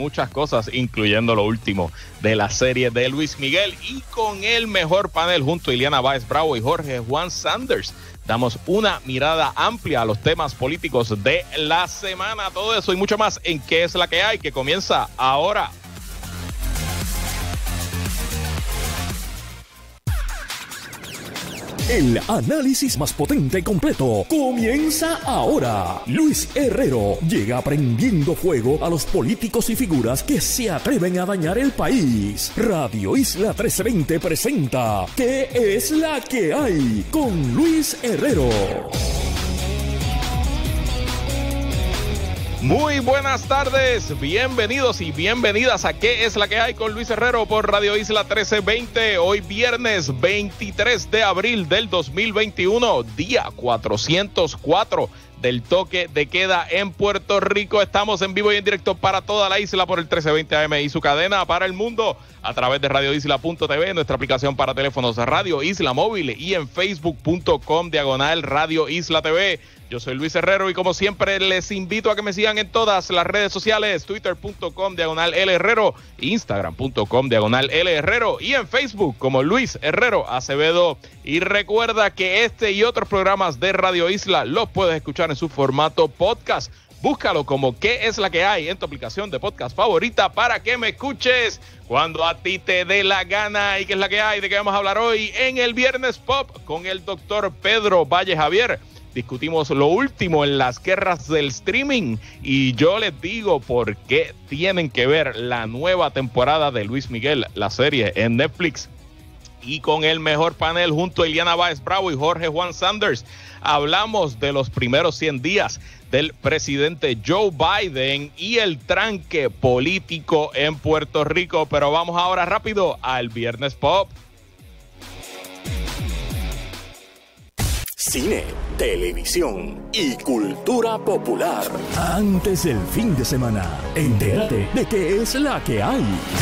muchas cosas, incluyendo lo último de la serie de Luis Miguel. Y con el mejor panel junto a Ileana Baez Bravo y Jorge Juan Sanders. Damos una mirada amplia a los temas políticos de la semana. Todo eso y mucho más en qué es la que hay, que comienza ahora. El análisis más potente y completo comienza ahora. Luis Herrero llega prendiendo fuego a los políticos y figuras que se atreven a dañar el país. Radio Isla 1320 presenta ¿Qué es la que hay? con Luis Herrero. Muy buenas tardes, bienvenidos y bienvenidas a ¿Qué es la que hay con Luis Herrero por Radio Isla 1320? Hoy viernes 23 de abril del 2021, día 404 del toque de queda en Puerto Rico. Estamos en vivo y en directo para toda la isla por el 1320 AM y su cadena para el mundo a través de radioisla.tv, nuestra aplicación para teléfonos Radio Isla Móvil y en facebook.com diagonal Radio Isla TV. Yo soy Luis Herrero y como siempre les invito a que me sigan en todas las redes sociales, twitter.com diagonal L Herrero, instagram.com diagonal L Herrero y en Facebook como Luis Herrero Acevedo. Y recuerda que este y otros programas de Radio Isla los puedes escuchar en su formato podcast. Búscalo como qué es la que hay en tu aplicación de podcast favorita para que me escuches cuando a ti te dé la gana y qué es la que hay de qué vamos a hablar hoy en el Viernes Pop con el doctor Pedro Valle Javier discutimos lo último en las guerras del streaming y yo les digo por qué tienen que ver la nueva temporada de Luis Miguel, la serie en Netflix. Y con el mejor panel junto a Eliana Báez Bravo y Jorge Juan Sanders, hablamos de los primeros 100 días del presidente Joe Biden y el tranque político en Puerto Rico. Pero vamos ahora rápido al Viernes Pop. cine, televisión y cultura popular. Antes del fin de semana, entérate de qué es la que hay.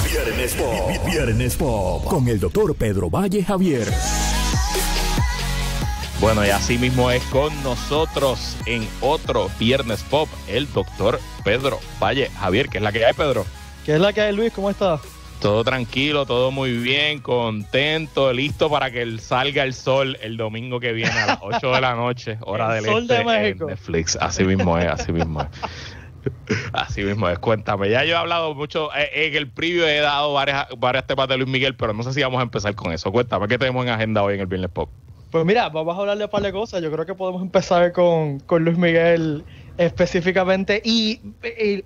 Viernes Pop. Viernes Pop. Con el doctor Pedro Valle Javier. Bueno, y así mismo es con nosotros en otro Viernes Pop, el doctor Pedro Valle Javier. ¿Qué es la que hay, Pedro? ¿Qué es la que hay, Luis? ¿Cómo estás? Todo tranquilo, todo muy bien, contento, listo para que salga el sol el domingo que viene a las 8 de la noche, hora del sol de este México. Netflix. Así mismo es, así mismo es. Así mismo es, cuéntame. Ya yo he hablado mucho, eh, en el previo he dado varias, varias temas de Luis Miguel, pero no sé si vamos a empezar con eso. Cuéntame, ¿qué tenemos en agenda hoy en el Viernes Pop? Pues mira, vamos a hablar de un par de cosas. Yo creo que podemos empezar con, con Luis Miguel específicamente y,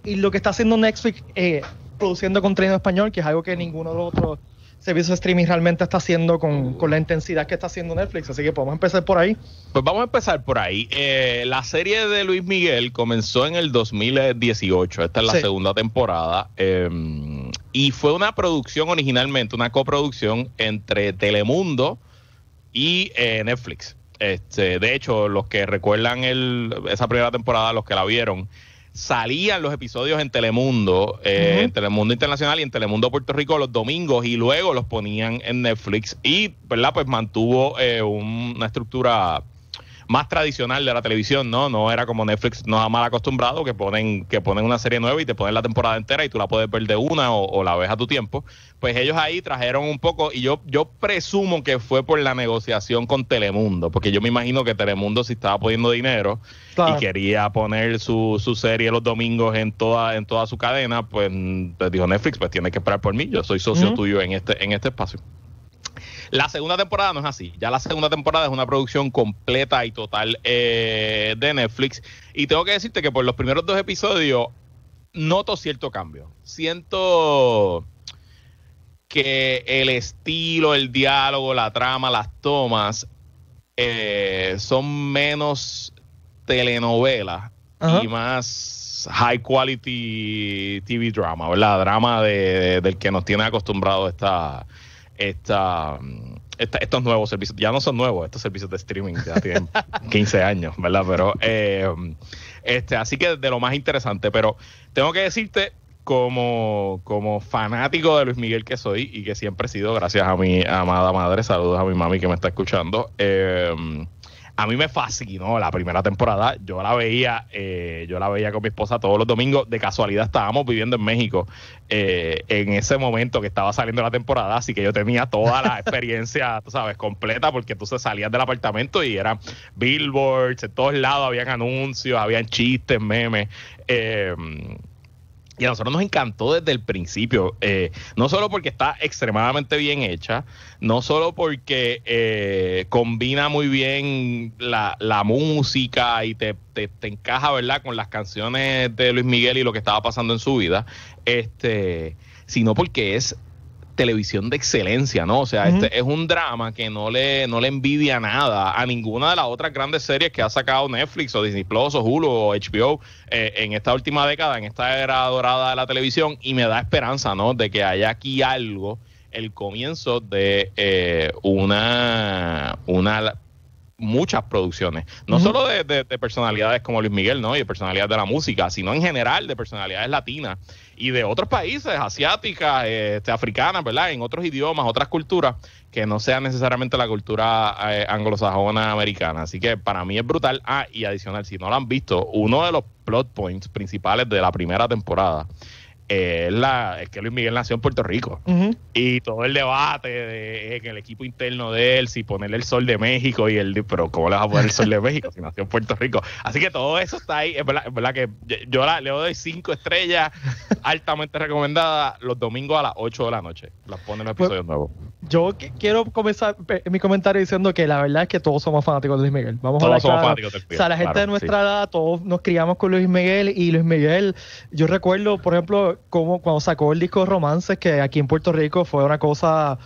lo que está haciendo Netflix es... Eh, produciendo contenido español, que es algo que ninguno de los otros servicios de streaming realmente está haciendo con, la intensidad que está haciendo Netflix. Así que podemos empezar por ahí. Pues vamos a empezar por ahí. Eh, la serie de Luis Miguel comenzó en el 2018. Esta es la segunda temporada. Em, y fue una producción originalmente, una coproducción entre Telemundo y eh, Netflix. Este, de hecho, los que recuerdan esa primera temporada, los que la vieron, salían los episodios en Telemundo, eh, en Telemundo Internacional y en Telemundo Puerto Rico los domingos y luego los ponían en Netflix y, ¿verdad? Pues mantuvo eh, una estructura más tradicional de la televisión, ¿no? No era como Netflix nos ha mal acostumbrado, que ponen, que ponen una serie nueva y te ponen la temporada entera y tú la puedes ver de una o, la ves a tu tiempo. Pues ellos ahí trajeron un poco, y yo, yo presumo que fue por la negociación con Telemundo, porque yo me imagino que Telemundo si estaba poniendo dinero y quería poner su, su serie los domingos en toda, en toda su cadena, pues, pues dijo Netflix, pues tienes que esperar por mí, yo soy socio tuyo en este, en este espacio. La segunda temporada no es así. Ya la segunda temporada es una producción completa y total eh, de Netflix. Y tengo que decirte que por los primeros dos episodios noto cierto cambio. Siento que el estilo, el diálogo, la trama, las tomas eh, son menos telenovela y más high quality TV drama, ¿verdad? Drama del que nos tiene acostumbrado esta, Mm, esta, estos nuevos servicios. Ya no son nuevos, estos servicios de streaming ya tienen 15 años, ¿verdad? Pero, eh, este, así que de lo más interesante, pero tengo que decirte, como, como fanático de Luis Miguel que soy y que siempre he sido, gracias a mi amada madre, saludos a mi mami que me está escuchando, eh, a mí me fascinó la primera temporada. Yo la veía, eh, yo la veía con mi esposa todos los domingos. De casualidad estábamos viviendo en México eh, en ese momento que estaba saliendo la temporada, así que yo tenía toda la experiencia, tú sabes, completa, porque tú salías del apartamento y eran billboards, en todos lados habían anuncios, habían chistes, memes. Eh, y a nosotros nos encantó desde el principio, eh, no solo porque está extremadamente bien hecha, no solo porque eh, combina muy bien la, música y te, te, te, encaja, ¿verdad?, con las canciones de Luis Miguel y lo que estaba pasando en su vida, este, sino porque es televisión de excelencia, ¿no? O sea, este es un drama que no le, no le envidia nada a ninguna de las otras grandes series que ha sacado Netflix o Disney Plus o Hulu o HBO eh, en esta última década, en esta era dorada de la televisión, y me da esperanza, ¿no? De que haya aquí algo, el comienzo de eh, una, una muchas producciones, no solo de, de, personalidades como Luis Miguel, ¿no? Y de personalidades de la música, sino en general de personalidades latinas y de otros países, asiáticas, este, africanas, ¿verdad? En otros idiomas, otras culturas, que no sea necesariamente la cultura eh, anglosajona americana. Así que para mí es brutal. Ah, y adicional, si no lo han visto, uno de los plot points principales de la primera temporada eh, es, la, que Luis Miguel nació en Puerto Rico. Y todo el debate de, en el equipo interno de él, si ponerle el sol de México y el, pero ¿cómo le vas a poner el sol de México si nació en Puerto Rico? Así que todo eso está ahí. Es verdad, que yo le doy cinco estrellas altamente recomendada los domingos a las 8 de la noche. Las pone en el pues, episodio nuevo. Yo quiero comenzar eh, mi comentario diciendo que la verdad es que todos somos fanáticos de Luis Miguel. Vamos a somos fanáticos del O sea, la gente de nuestra edad, todos nos criamos con Luis Miguel y Luis Miguel, yo recuerdo, por ejemplo, como cuando sacó el disco Romances, que aquí en Puerto Rico fue una cosa.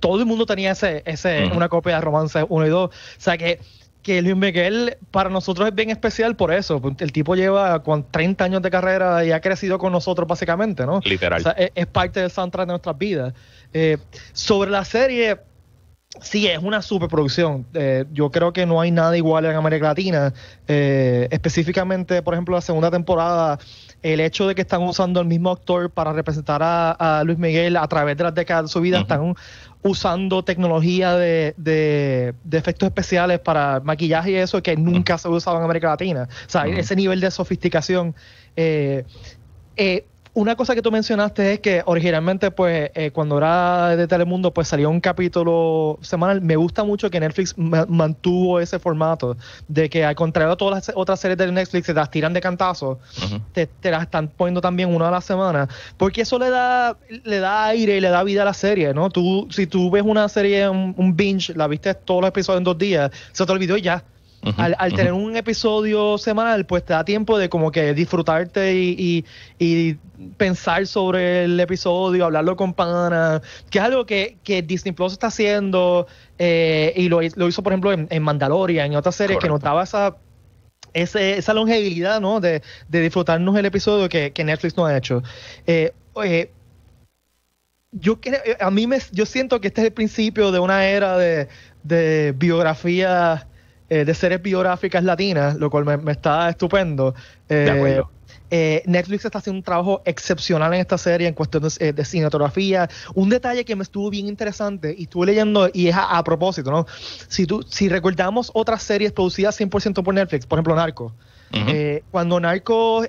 Todo el mundo tenía ese, ese, mm. una copia de Romances 1 y 2. O sea que que Luis Miguel para nosotros es bien especial por eso. El tipo lleva 30 años de carrera y ha crecido con nosotros básicamente, ¿no? Literal. es, parte del soundtrack de nuestras vidas. Eh, sobre la serie, sí, es una superproducción. Eh, yo creo que no hay nada igual en América Latina. Eh, específicamente, por ejemplo, la segunda temporada el hecho de que están usando el mismo actor para representar a, Luis Miguel a través de las décadas de su vida, están usando tecnología de, de, efectos especiales para maquillaje y eso que nunca se usaba en América Latina. O sea, ese nivel de sofisticación. Eh, eh, una cosa que tú mencionaste es que originalmente, pues, eh, cuando era de Telemundo, pues salió un capítulo semanal. Me gusta mucho que Netflix mantuvo ese formato de que, al contrario a todas las otras series de Netflix, se las tiran de cantazo, te, las están poniendo también una a la semana, porque eso le da, le da aire y le da vida a la serie, ¿no? Tú, si tú ves una serie, un, un binge, la viste todos los episodios en dos días, se te olvidó y ya al, tener un episodio semanal, pues te da tiempo de como que disfrutarte y, pensar sobre el episodio, hablarlo con Pana, que es algo que, que, Disney Plus está haciendo eh, y lo, hizo, por ejemplo, en, en Mandalorian, en otras series que notaba esa ese, esa longevidad, ¿no? De, de, disfrutarnos el episodio que, Netflix no ha hecho. Eh, oye yo eh, a mí me, yo siento que este es el principio de una era de, de eh, de series biográficas latinas, lo cual me, está estupendo. de eh, acuerdo. Eh, Netflix está haciendo un trabajo excepcional en esta serie en cuestiones de, cinematografía. Un detalle que me estuvo bien interesante y estuve leyendo y es a, propósito, ¿no? Si, tú, si recordamos otras series producidas 100% por Netflix, por ejemplo Narco, cuando Narco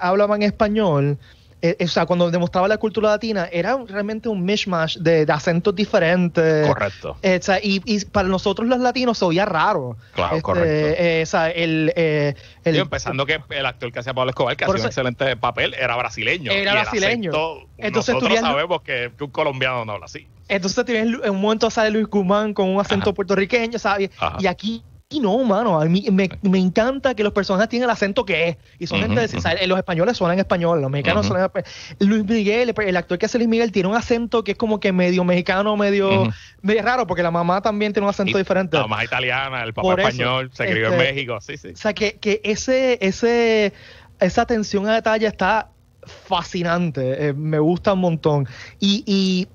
hablaba en español, eh, eh, o sea, cuando demostraba la cultura latina, era realmente un mishmash de, acentos diferentes. Correcto. Eh, o sea, y, y, para nosotros los latinos se oía raro. Claro, este, correcto. o sea, el, el empezando que el actor que hacía Pablo Escobar, que hacía un excelente papel, era brasileño. Era brasileño. Acento, Entonces, nosotros sabemos que, un colombiano no habla así. Entonces tienes en un momento sale Luis Guzmán con un acento puertorriqueño, ¿sabes? Y aquí y no, mano, a mí me, encanta que los personajes tienen el acento que es. Y son gente, de, los españoles suenan español, los mexicanos suenan Luis Miguel, el actor que hace Luis Miguel, tiene un acento que es como que medio mexicano, medio, medio raro, porque la mamá también tiene un acento diferente. La mamá italiana, el papá español, se crió en este, México, sí, sí. O sea, que, que ese, ese, esa atención a detalle está fascinante, eh, me gusta un montón. Y, y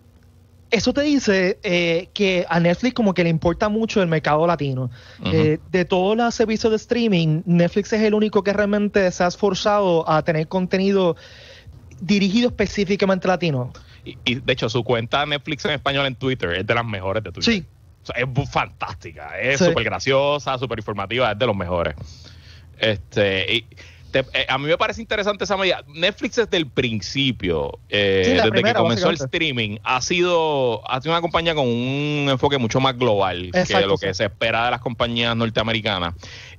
eso te dice eh, que a Netflix como que le importa mucho el mercado latino. Eh, de todos los servicios de streaming, Netflix es el único que realmente se ha esforzado a tener contenido dirigido específicamente latino. Y, de hecho, su cuenta Netflix en español en Twitter es de las mejores de Twitter. Sí. es fantástica, es súper graciosa, súper informativa, es de los mejores. Este, y, eh, a mí me parece interesante esa medida. Netflix desde el principio, eh, desde que comenzó el streaming, ha sido, ha sido una compañía con un enfoque mucho más global que lo que se espera de las compañías norteamericanas.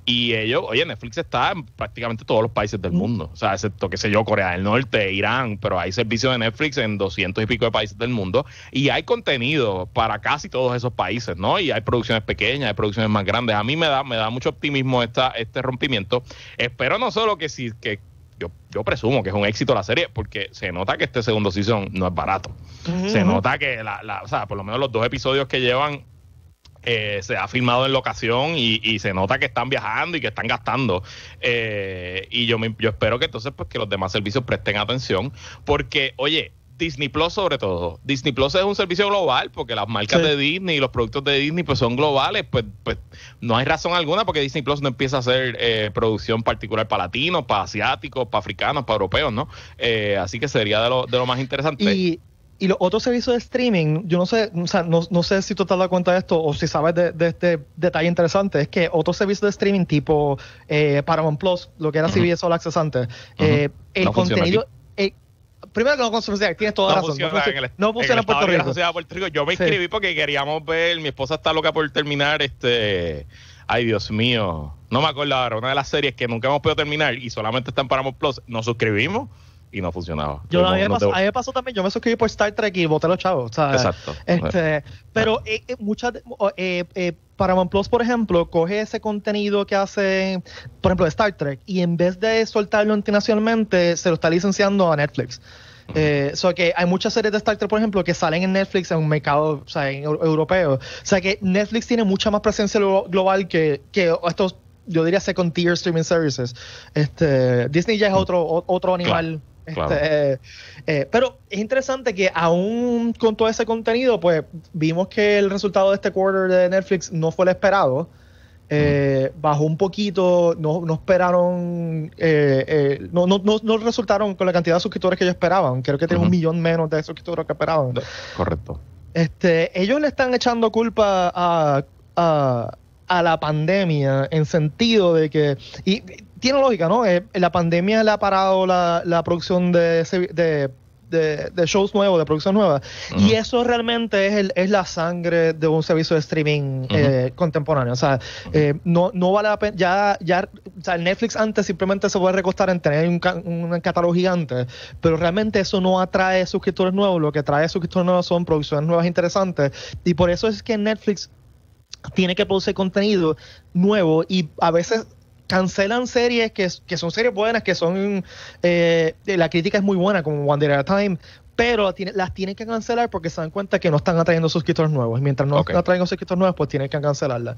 Y ellos, oye, Netflix está en prácticamente todos los países del mm. mundo. O sea, excepto, qué sé yo, Corea del Norte, Irán, pero hay servicios de Netflix en 200 y pico de países del mundo. Y hay contenido para casi todos esos países, ¿no? Y hay producciones pequeñas, hay producciones más grandes. A mí me da, me da mucho optimismo esta, este rompimiento. Espero no solo que si, que yo, presumo que es un éxito la serie, porque se nota que este segundo season no es barato. Se nota que, la, la, o sea, por lo menos los dos episodios que llevan eh, se ha filmado en locación y, se nota que están viajando y que están gastando. Eh, y yo, me, yo espero que entonces pues, que los demás servicios presten atención porque, oye, Disney Plus sobre todo. Disney Plus es un servicio global porque las marcas de Disney y los productos de Disney pues son globales. Pues, pues no hay razón alguna porque Disney Plus no empieza a hacer eh, producción particular para latinos, para asiáticos, para africanos, para europeos, ¿no? así que sería de lo, de lo más interesante. Y, y los otros servicios de streaming, yo no sé, o sea, no, sé si tú te has dado cuenta de esto o si sabes de, este detalle interesante, es que otro servicio de streaming tipo eh, Paramount Plus, lo que era CBS All Access antes, eh, el contenido... Eh, primero que no tienes toda la razón. no, funciona, en, Puerto Rico. Puerto Rico. Yo me inscribí porque queríamos ver, mi esposa está loca por terminar este... Ay, Dios mío. No me acuerdo ahora, una de las series que nunca hemos podido terminar y solamente está en Paramount Plus, nos suscribimos y no funcionaba. Yo a, mí me pasó, también, yo me suscribí por Star Trek y boté los chavos. Exacto. Este, pero eh, eh, muchas eh, eh, eh por ejemplo, coge ese contenido que hace, por ejemplo, de Star Trek, y en vez de soltarlo internacionalmente, se lo está licenciando a Netflix. Eh, o sea que hay muchas series de Star Trek, por ejemplo, que salen en Netflix en un mercado o sea, en, europeo. O sea que Netflix tiene mucha más presencia global que, que estos, yo diría, second tier streaming services. Este, Disney ya es otro, otro animal este, eh, eh, pero es interesante que aún con todo ese contenido, pues vimos que el resultado de este quarter de Netflix no fue el esperado. Eh, bajó un poquito, no, esperaron, no, no, no, resultaron con la cantidad de suscriptores que ellos esperaban. Creo que tiene un millón menos de suscriptores que esperaban. Correcto. Este, ellos le están echando culpa a, la pandemia en sentido de que tiene lógica, ¿no? Eh, la pandemia le ha parado la, producción de, shows nuevos, de producción nueva. Y eso realmente es, la sangre de un servicio de streaming eh, contemporáneo. O sea, eh, no, no vale la pena. Ya, ya, o sea, Netflix antes simplemente se puede recostar en tener un, un catálogo gigante, pero realmente eso no atrae suscriptores nuevos. Lo que atrae suscriptores nuevos son producciones nuevas interesantes. Y por eso es que Netflix tiene que producir contenido nuevo y a veces cancelan series que, son series buenas, que son... Eh, la crítica es muy buena, como One at a Time, pero las tienen que cancelar porque se dan cuenta que no están atrayendo suscriptores nuevos. Y mientras no okay. atraigan suscriptores nuevos, pues tienen que cancelarlas.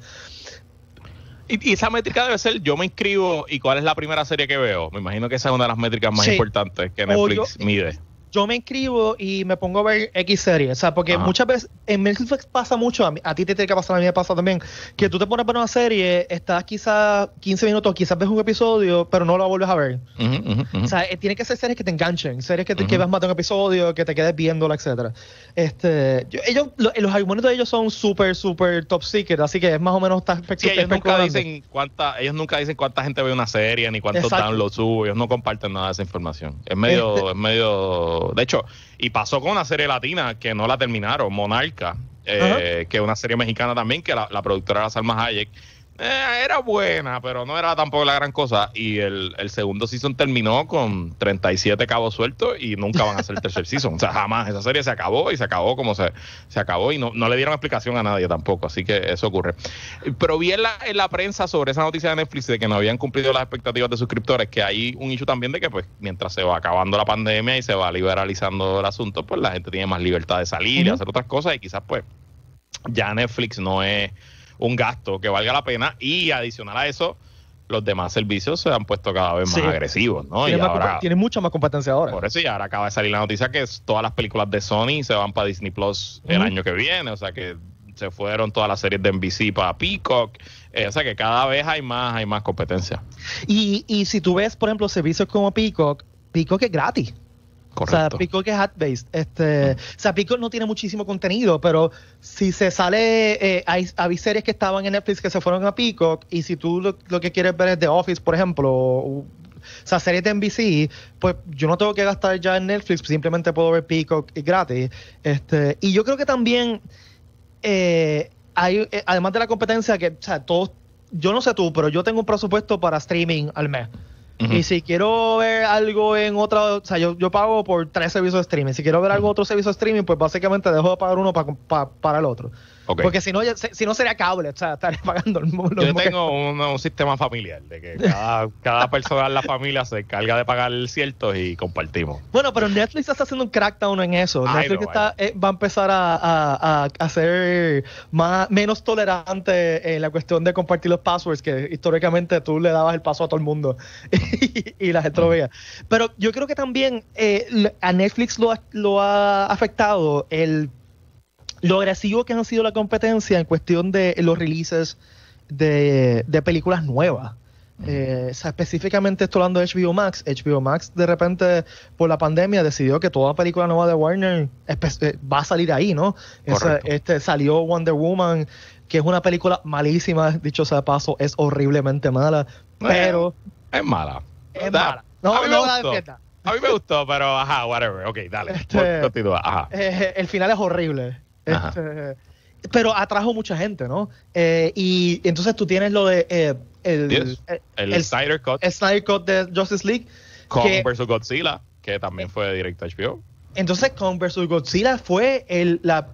Y, esa métrica debe ser, yo me inscribo y cuál es la primera serie que veo. Me imagino que esa es una de las métricas más importantes que Netflix mide yo me inscribo y me pongo a ver X series. O sea, porque muchas veces en Netflix pasa mucho, a, mí, a, ti te tiene que pasar, a mí me pasa también, que tú te pones para una serie, estás quizás 15 minutos, quizás ves un episodio, pero no lo vuelves a ver. O sea, eh, tiene que ser series que te enganchen, series que, te, que más un episodio, que te quedes viéndola, etcétera. Este, ellos, eh, los argumentos de ellos son súper, súper top secret, así que es más o menos... Está ellos nunca, dicen cuánta, ellos nunca dicen cuánta gente ve una serie, ni cuánto están los subo. ellos no comparten nada de esa información. Es este medio... es medio de hecho, y pasó con una serie latina que no la terminaron, Monarca, eh, que es una serie mexicana también, que la, la productora era Salma Hayek. Eh, era buena, pero no era tampoco la gran cosa. Y el, el, segundo season terminó con 37 cabos sueltos y nunca van a hacer el tercer season. O sea, jamás. Esa serie se acabó y se acabó como se, se acabó y no, no le dieron explicación a nadie tampoco. Así que eso ocurre. Pero vi en la, prensa sobre esa noticia de Netflix de que no habían cumplido las expectativas de suscriptores, que hay un hecho también de que, pues, mientras se va acabando la pandemia y se va liberalizando el asunto, pues la gente tiene más libertad de salir y hacer otras cosas y quizás, pues, ya Netflix no es un gasto que valga la pena y adicional a eso, los demás servicios se han puesto cada vez más agresivos, ¿no? Tiene, y tiene mucha más competencia ahora. Por eso, y ahora acaba de salir la noticia que todas las películas de Sony se van para Disney Plus el año que viene, o sea que se fueron todas las series de NBC para Peacock. Eh, o sea que cada vez hay más, hay más competencia. Y, y si tú ves, por ejemplo, servicios como Peacock, Peacock es gratis. O sea, Peacock es ad-based. Este, O sea, Peacock no tiene muchísimo contenido, pero si se sale, eh, hay, series que estaban en Netflix que se fueron a Peacock, y si tú lo, que quieres ver es The Office, por ejemplo, o, sea, series de NBC, pues yo no tengo que gastar ya en Netflix, simplemente puedo ver Peacock gratis. Este, y yo creo que también eh, hay, eh, además de la competencia, que o sea, todos, yo no sé tú, pero yo tengo un presupuesto para streaming al mes. Y si quiero ver algo en otra, o sea, yo, pago por tres servicios de streaming. Si quiero ver algo en otro servicio de streaming, pues básicamente dejo de pagar uno para el otro. Porque si no, si no sería cable, o sea, estar pagando el mundo. Yo tengo un, sistema familiar, de que cada, persona en la familia se encarga de pagar ciertos y compartimos. Bueno, pero Netflix está haciendo un crackdown en eso. Netflix está, eh, va a empezar a, a, ser más, menos tolerante en eh, la cuestión de compartir los passwords, que históricamente tú le dabas el paso a todo el mundo y, la gente lo veía. Pero yo creo que también eh, a Netflix lo ha, lo ha afectado el lo agresivo que han sido la competencia en cuestión de los releases de, películas nuevas. Eh, específicamente esto hablando de HBO Max. HBO Max de repente por la pandemia decidió que toda película nueva de Warner eh, va a salir ahí, ¿no? este, salió Wonder Woman, que es una película malísima, dicho sea de paso, es horriblemente mala, eh, pero... es mala. Es mala. No, a mí me gustó. a mí me gustó, pero ajá, whatever. Ok, dale. Este, ajá. el final es horrible. Este, pero atrajo mucha gente, ¿no? Eh, y entonces tú tienes lo de eh, eh, el, Snyder Cut. El Cut de Justice League. Kong vs. Godzilla, que también fue directo a HBO. Entonces Kong vs. Godzilla fue la,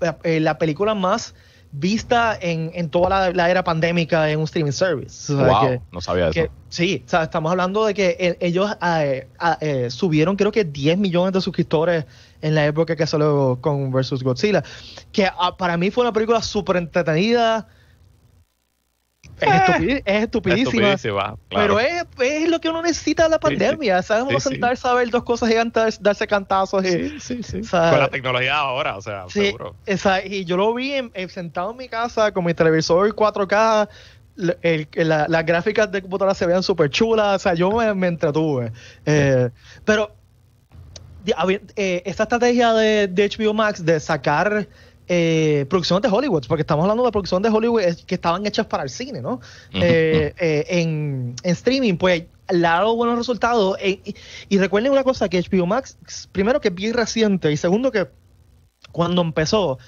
película más vista en, toda la, era pandémica en un streaming service. wow, no sabía eso. sí, estamos hablando de que ellos ah, subieron creo que 10 millones de suscriptores en la época que salió con versus Godzilla. Que ah, para mí fue una película súper entretenida. Eh. Es, estupidísima. Pero es, lo que uno necesita de la pandemia. Sí, Sabemos sentarse a ver dos cosas gigantes, darse cantazos. con la tecnología ahora, o sea, seguro. y yo lo vi sentado en mi casa con mi televisor 4K. las gráficas de computadora se vean súper chulas, o sea, yo me, entretuve. Eh, pero eh, esta estrategia de, de, HBO Max de sacar eh, producciones de Hollywood, porque estamos hablando de producciones de Hollywood que estaban hechas para el cine, ¿no? Eh, eh, en, streaming, pues le ha dado buenos resultados. Y, recuerden una cosa, que HBO Max, primero que es bien reciente, y segundo que cuando empezó,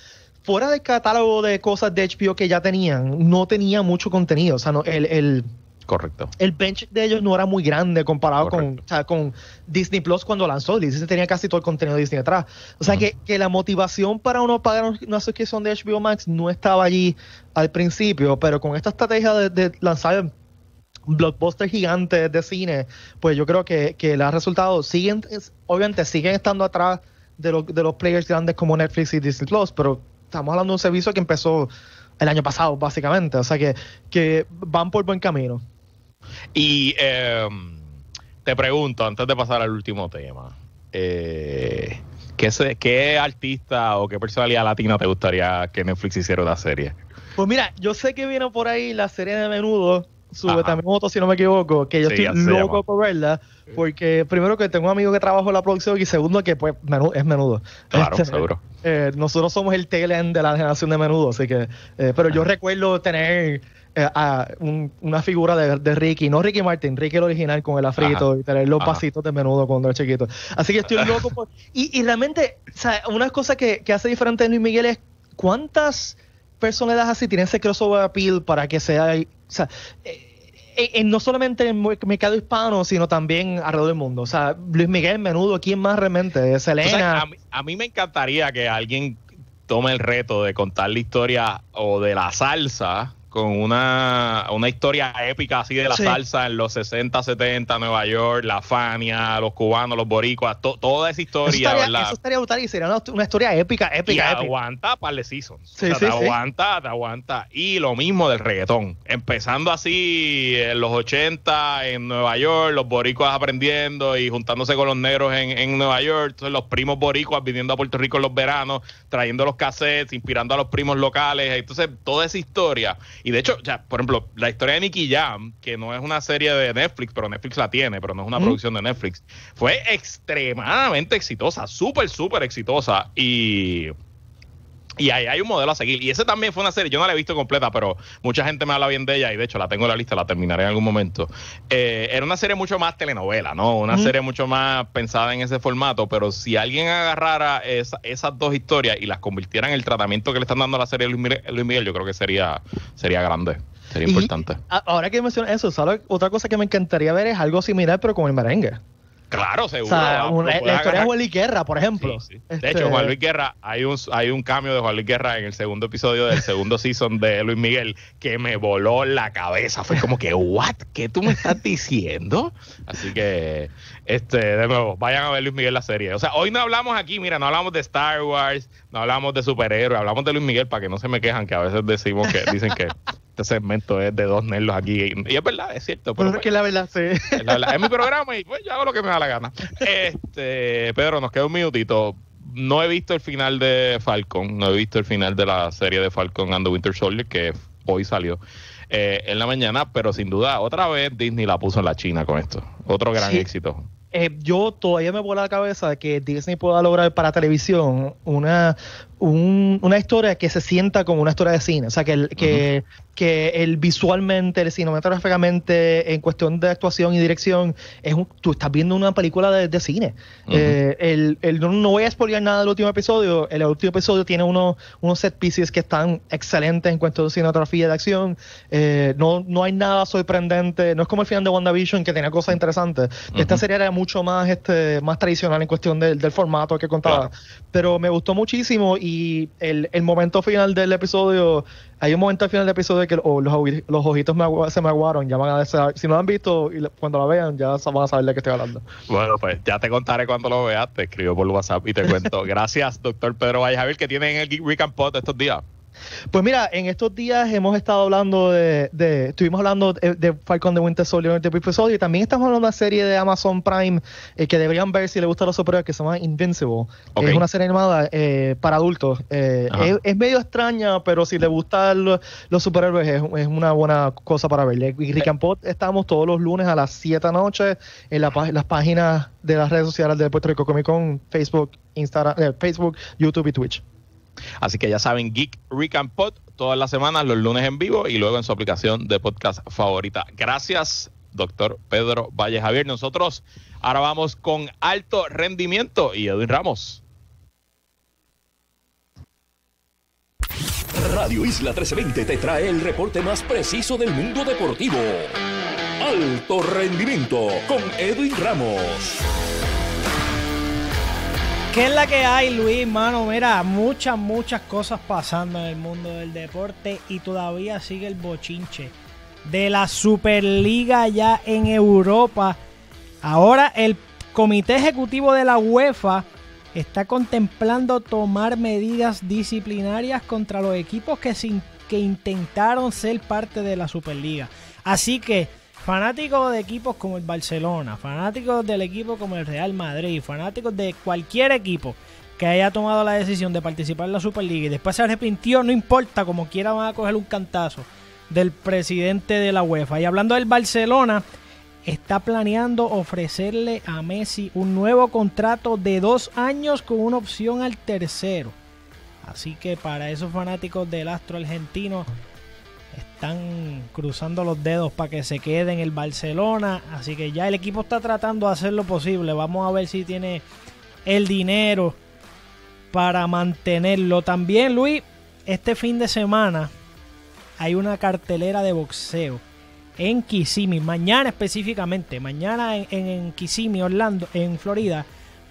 fuera del catálogo de cosas de HBO que ya tenían, no tenía mucho contenido. O sea, no, el, Correcto. El bench de ellos no era muy grande comparado con, con, Disney Plus cuando lanzó. Disney tenía casi todo el contenido de Disney atrás. O sea que, la motivación para uno pagar una suscripción de HBO Max no estaba allí al principio, pero con esta estrategia de, de lanzar blockbusters gigantes de cine, pues yo creo que, que los resultados siguen, obviamente siguen estando atrás de, los players grandes como Netflix y Disney Plus, pero estamos hablando de un servicio que empezó el año pasado, básicamente. O sea que, que van por buen camino. Y em, te pregunto, antes de pasar al último tema, eh, ¿qué, ¿qué, artista o qué personalidad latina te gustaría que Netflix hiciera una serie? Pues mira, yo sé que viene por ahí la serie de menudo, sube también moto si no me equivoco, que yo estoy loco por verla, porque primero que tengo un amigo que trabaja en la producción y segundo que pues menudo, es menudo. Claro, este, seguro. Eh, nosotros somos el telen de la generación de menudo, así que, eh, pero yo recuerdo tener eh, a una figura de, Ricky, no Ricky Martin, Ricky el original con el afrito y tener los pasitos de menudo cuando era chiquito. Así que estoy loco por... Y, y realmente, o sea, una cosa que, que hace diferente de Luis Miguel es cuántas personalidades así tienen ese crossover appeal para que sea... O eh, eh, no solamente en el mercado hispano, sino también alrededor del mundo. O sea, Luis Miguel, menudo, ¿quién más realmente? Selena... a, mí, a, mí, me encantaría que alguien tome el reto de contar la historia o de la salsa con una, una historia épica así de la salsa en los 60, 70, Nueva York, la Fania, los cubanos, los boricuas, toda esa historia, ¿verdad? Eso estaría brutal y sería una, historia épica, épica. Y aguanta para el season te aguanta, te aguanta. Y lo mismo del reggaetón. Empezando así en los 80 en Nueva York, los boricuas aprendiendo y juntándose con los negros en, en Nueva York, Entonces, los primos boricuas viniendo a Puerto Rico en los veranos, trayendo los cassettes, inspirando a los primos locales. Entonces, toda esa historia y de hecho, ya, por ejemplo, la historia de Nicky Jam, que no es una serie de Netflix, pero Netflix la tiene, pero no es una producción de Netflix, fue extremadamente exitosa, súper, súper exitosa. Y y ahí hay un modelo a seguir. Y esa también fue una serie, yo no la he visto completa, pero mucha gente me habla bien de ella y de hecho la tengo en la lista, la terminaré en algún momento. Eh, era una serie mucho más telenovela, ¿no? Una serie mucho más pensada en ese formato, pero si alguien agarrara esas dos historias y las convirtiera en el tratamiento que le están dando a la serie de Luis Miguel, yo creo que sería, sería grande. Sería importante. Ahora que mencionas eso, Otra cosa que me encantaría ver es algo similar, pero con el merengue. Claro, seguro. la, historia de Juan Luis Guerra, por ejemplo. De este hecho, Juan Luis Guerra, hay un, hay un cambio de Juan Luis Guerra en el segundo episodio del segundo season de Luis Miguel que me voló la cabeza. Fue como que, ¿what? ¿Qué tú me estás diciendo? Así que, este, de nuevo, vayan a ver Luis Miguel la serie. O sea, hoy no hablamos aquí, mira, no hablamos de Star Wars, no hablamos de superhéroes, hablamos de Luis Miguel para que no se me quejan que a veces decimos que, dicen que este segmento es de dos negros aquí. Y es verdad, es cierto. Pero, es pues, que la verdad, sí. Es, mi programa y pues yo hago lo que me da la gana. Este, Pedro, nos queda un minutito. No he visto el final de Falcon, no he visto el final de la serie de Falcon and the Winter Soldier, que hoy salió. Eh, en la mañana, pero sin duda, otra vez Disney la puso en la China con esto. Otro gran éxito. Eh, yo todavía me a la cabeza de que Disney pueda lograr para televisión una una historia que se sienta como una historia de cine, o sea, que, el, que, que el visualmente, el cinematográficamente, en cuestión de actuación y dirección, es tú estás viendo una película de, de cine. Eh, el, no, voy a spoiler nada del último episodio, el último episodio tiene unos, unos set pieces que están excelentes en cuestión de cinematografía de acción, eh, no, no hay nada sorprendente, no es como el final de WandaVision que tenía cosas interesantes, esta serie era mucho más, este, más tradicional en cuestión del formato que contaba, pero me gustó muchísimo y y el, momento final del episodio, hay un momento al final del episodio que los, ojitos se me aguaron, ya van a si no lo han visto y cuando la vean ya van a saber de qué estoy hablando. Bueno, pues ya te contaré cuando lo veas, te escribo por WhatsApp y te cuento. Gracias, doctor Pedro Valle que tienen el Geek estos días. Pues mira, en estos días hemos estado hablando de, de estuvimos hablando de, Falcon de Winter Soldier de Winter y también estamos hablando de una serie de Amazon Prime eh, que deberían ver si les gusta los superhéroes que se llama Invincible. Es una serie animada eh, para adultos. Eh, es, medio extraña, pero si les gustan los, superhéroes es, una buena cosa para ver. Y Rick and Pot estamos todos los lunes a las 7 de la noche en las páginas de las redes sociales de Puerto Rico Comic Con, Facebook, Instagram, Facebook, YouTube y Twitch. Así que ya saben, Geek Rick Pod todas las semanas, los lunes en vivo y luego en su aplicación de podcast favorita. Gracias, doctor Pedro Valle Javier. Nosotros ahora vamos con alto rendimiento y Edwin Ramos. Radio Isla 1320 te trae el reporte más preciso del mundo deportivo. Alto rendimiento con Edwin Ramos. ¿Qué es la que hay, Luis? Mano, mira, muchas, muchas cosas pasando en el mundo del deporte y todavía sigue el bochinche de la Superliga ya en Europa. Ahora el Comité Ejecutivo de la UEFA está contemplando tomar medidas disciplinarias contra los equipos que, que intentaron ser parte de la Superliga. Así que fanáticos de equipos como el Barcelona, fanáticos del equipo como el Real Madrid, fanáticos de cualquier equipo que haya tomado la decisión de participar en la Superliga y después se arrepintió, no importa, como quiera van a coger un cantazo del presidente de la UEFA. Y hablando del Barcelona, está planeando ofrecerle a Messi un nuevo contrato de dos años con una opción al tercero. Así que para esos fanáticos del astro argentino, están cruzando los dedos para que se quede en el Barcelona. Así que ya el equipo está tratando de hacer lo posible. Vamos a ver si tiene el dinero para mantenerlo. También, Luis, este fin de semana hay una cartelera de boxeo en Kissimmee. Mañana específicamente, mañana en, Kissimmee, Orlando, en Florida,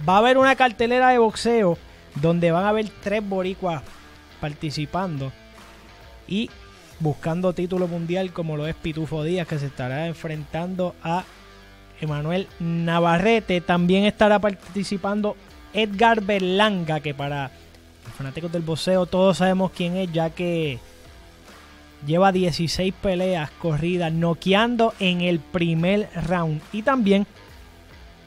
va a haber una cartelera de boxeo donde van a haber tres boricuas participando. Y buscando título mundial como lo es Pitufo Díaz, que se estará enfrentando a Emanuel Navarrete. También estará participando Edgar Berlanga, que para los fanáticos del boxeo todos sabemos quién es, ya que lleva 16 peleas corridas, noqueando en el primer round. Y también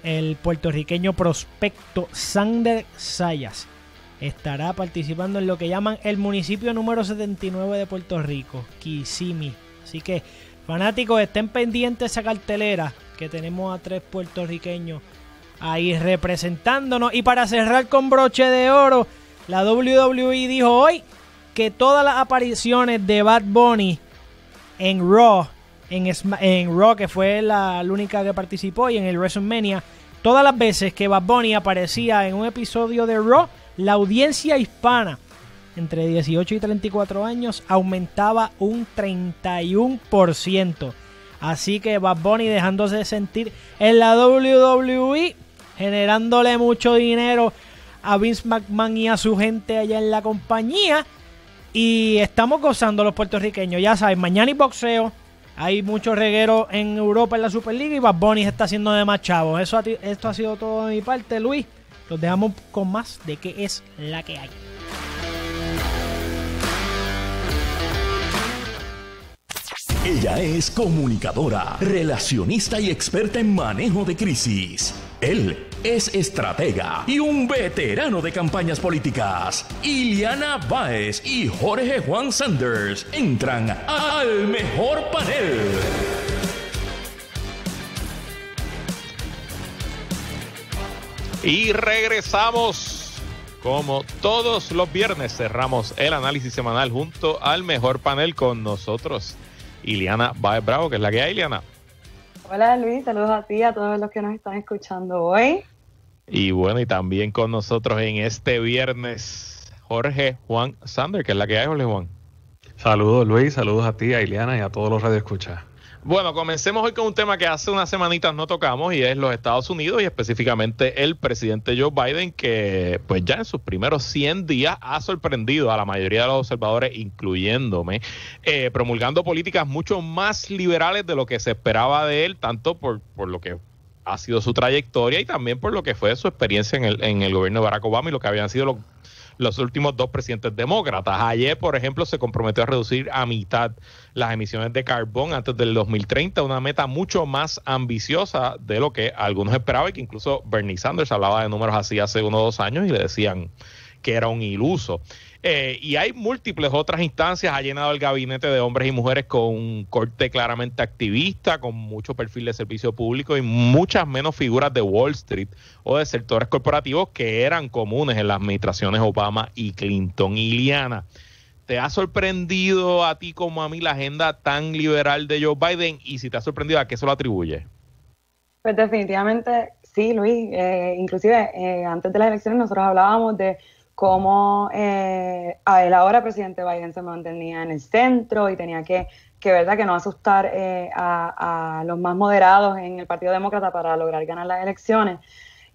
el puertorriqueño prospecto Sander Sayas estará participando en lo que llaman el municipio número 79 de Puerto Rico, Kisimi. Así que fanáticos, estén pendientes esa cartelera que tenemos a tres puertorriqueños ahí representándonos. Y para cerrar con broche de oro, la WWE dijo hoy que todas las apariciones de Bad Bunny en Raw, en, en Raw que fue la, la única que participó y en el WrestleMania, todas las veces que Bad Bunny aparecía en un episodio de Raw, la audiencia hispana entre 18 y 34 años aumentaba un 31%. Así que Bad Bunny dejándose sentir en la WWE, generándole mucho dinero a Vince McMahon y a su gente allá en la compañía. Y estamos gozando los puertorriqueños. Ya saben, mañana y boxeo. Hay muchos regueros en Europa en la Superliga y Bad Bunny se está haciendo de más chavos. Eso, esto ha sido todo de mi parte, Luis. Nos dejamos con más de qué es la que hay. Ella es comunicadora, relacionista y experta en manejo de crisis. Él es estratega y un veterano de campañas políticas. Iliana Báez y Jorge Juan Sanders entran al mejor panel. Y regresamos. Como todos los viernes cerramos el análisis semanal junto al mejor panel con nosotros. Iliana Baez Bravo, que es la que hay, Iliana. Hola Luis, saludos a ti, y a todos los que nos están escuchando hoy. Y bueno, y también con nosotros en este viernes, Jorge Juan Sander, que es la que hay, Jorge Juan. Saludos Luis, saludos a ti, a Iliana y a todos los radioescuchas. Bueno, comencemos hoy con un tema que hace unas semanitas no tocamos y es los Estados Unidos y específicamente el presidente Joe Biden que pues ya en sus primeros 100 días ha sorprendido a la mayoría de los observadores, incluyéndome, eh, promulgando políticas mucho más liberales de lo que se esperaba de él, tanto por, por lo que ha sido su trayectoria y también por lo que fue su experiencia en el, en el gobierno de Barack Obama y lo que habían sido los los últimos dos presidentes demócratas. Ayer, por ejemplo, se comprometió a reducir a mitad las emisiones de carbón antes del 2030, una meta mucho más ambiciosa de lo que algunos esperaban y que incluso Bernie Sanders hablaba de números así hace unos dos años y le decían que era un iluso. Eh, y hay múltiples otras instancias. Ha llenado el gabinete de hombres y mujeres con un corte claramente activista, con mucho perfil de servicio público y muchas menos figuras de Wall Street o de sectores corporativos que eran comunes en las administraciones Obama y Clinton y Liana. ¿Te ha sorprendido a ti como a mí la agenda tan liberal de Joe Biden? Y si te ha sorprendido, ¿a qué se lo atribuye? Pues definitivamente sí, Luis. Eh, inclusive eh, antes de las elecciones nosotros hablábamos de cómo eh, a él ahora presidente Biden se mantenía en el centro y tenía que, que verdad, que no asustar eh, a, los más moderados en el Partido Demócrata para lograr ganar las elecciones.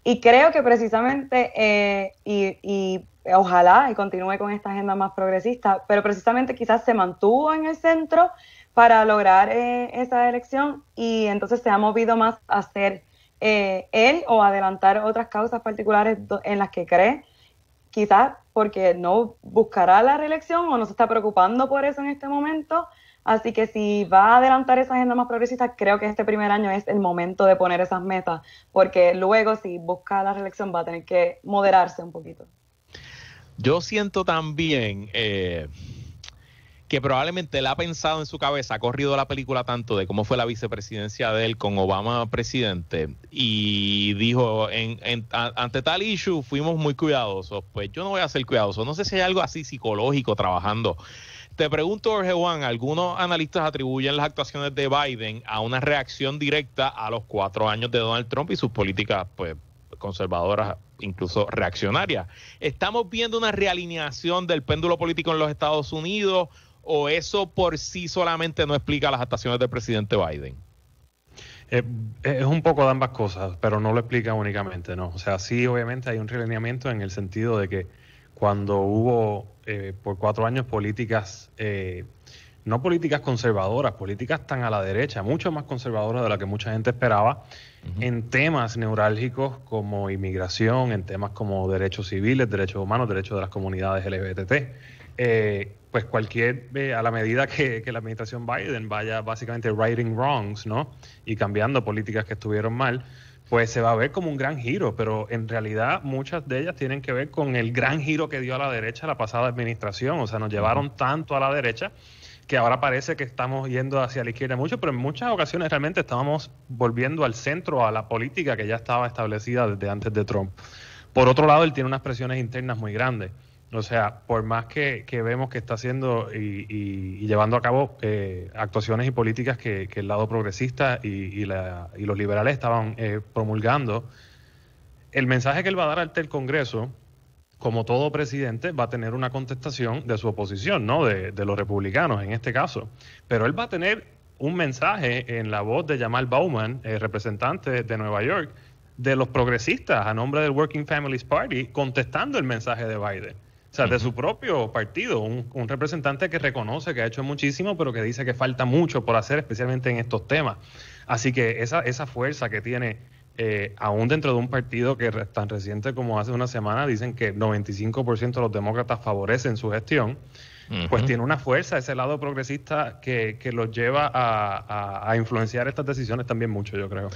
Y creo que precisamente, eh, y, ojalá y continúe con esta agenda más progresista, pero precisamente quizás se mantuvo en el centro para lograr eh, esa elección y entonces se ha movido más a ser él o adelantar otras causas particulares en las que cree quizás porque no buscará la reelección o no se está preocupando por eso en este momento. Así que si va a adelantar esa agenda más progresista, creo que este primer año es el momento de poner esas metas, porque luego si busca la reelección va a tener que moderarse un poquito. Yo siento también... Eh, que probablemente la ha pensado en su cabeza, ha corrido la película tanto de cómo fue la vicepresidencia de él con Obama presidente y dijo, en, ante tal issue fuimos muy cuidadosos, pues yo no voy a ser cuidadoso, no sé si hay algo así psicológico trabajando. Te pregunto, Jorge Juan, algunos analistas atribuyen las actuaciones de Biden a una reacción directa a los cuatro años de Donald Trump y sus políticas pues, conservadoras, incluso reaccionarias. ¿Estamos viendo una realineación del péndulo político en los Estados Unidos o eso por sí solamente no explica las actuaciones del presidente Biden? Eh, eh, es un poco de ambas cosas, pero no lo explica únicamente, ¿no? O sea, sí, obviamente hay un relineamiento en el sentido de que cuando hubo eh, por cuatro años políticas, no políticas conservadoras, políticas tan a la derecha, mucho más conservadoras de la que mucha gente esperaba, en temas neurálgicos como inmigración, en temas como derechos civiles, derechos humanos, derechos de las comunidades LGBT. Eh, pues cualquier, eh, a la medida que, que, la administración Biden vaya básicamente righting wrongs, ¿no? Y cambiando políticas que estuvieron mal, pues se va a ver como un gran giro, pero en realidad muchas de ellas tienen que ver con el gran giro que dio a la derecha la pasada administración, o sea, nos llevaron tanto a la derecha que ahora parece que estamos yendo hacia la izquierda mucho, pero en muchas ocasiones realmente estábamos volviendo al centro, a la política que ya estaba establecida desde antes de Trump. Por otro lado, él tiene unas presiones internas muy grandes. O sea, por más que, que vemos que está haciendo y, llevando a cabo eh, actuaciones y políticas que, el lado progresista y, y los liberales estaban eh, promulgando, el mensaje que él va a dar al el Congreso, como todo presidente, va a tener una contestación de su oposición, ¿no? De, los republicanos en este caso. Pero él va a tener un mensaje en la voz de Jamal Bauman, eh, representante de Nueva York, de los progresistas a nombre del Working Families Party, contestando el mensaje de Biden. O sea, de su propio partido, un, representante que reconoce que ha hecho muchísimo, pero que dice que falta mucho por hacer, especialmente en estos temas. Así que esa, esa fuerza que tiene, eh, aún dentro de un partido que tan reciente como hace una semana, dicen que 95% de los demócratas favorecen su gestión, pues tiene una fuerza, ese lado progresista que, que los lleva a, influenciar estas decisiones también mucho, yo creo.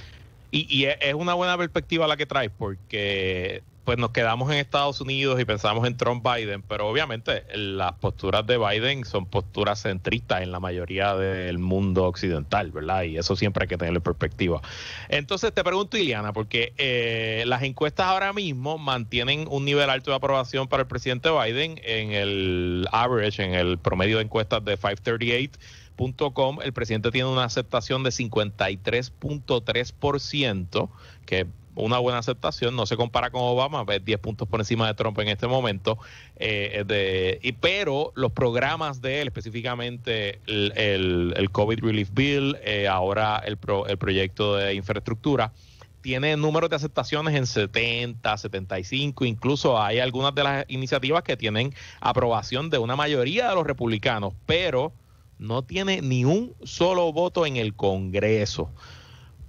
Y, y, es una buena perspectiva la que traes, porque pues nos quedamos en Estados Unidos y pensamos en Trump Biden, pero obviamente las posturas de Biden son posturas centristas en la mayoría del mundo occidental, ¿verdad? Y eso siempre hay que tenerlo en perspectiva. Entonces te pregunto, Iliana, porque eh, las encuestas ahora mismo mantienen un nivel alto de aprobación para el presidente Biden en el average, en el promedio de encuestas de 538.com, el presidente tiene una aceptación de 53.3%, que una buena aceptación, no se compara con Obama, es 10 puntos por encima de Trump en este momento, eh, eh, de, y, pero los programas de él, específicamente el, el, COVID Relief Bill, eh, ahora el, el proyecto de infraestructura, tiene números de aceptaciones en 70, 75, incluso hay algunas de las iniciativas que tienen aprobación de una mayoría de los republicanos, pero no tiene ni un solo voto en el Congreso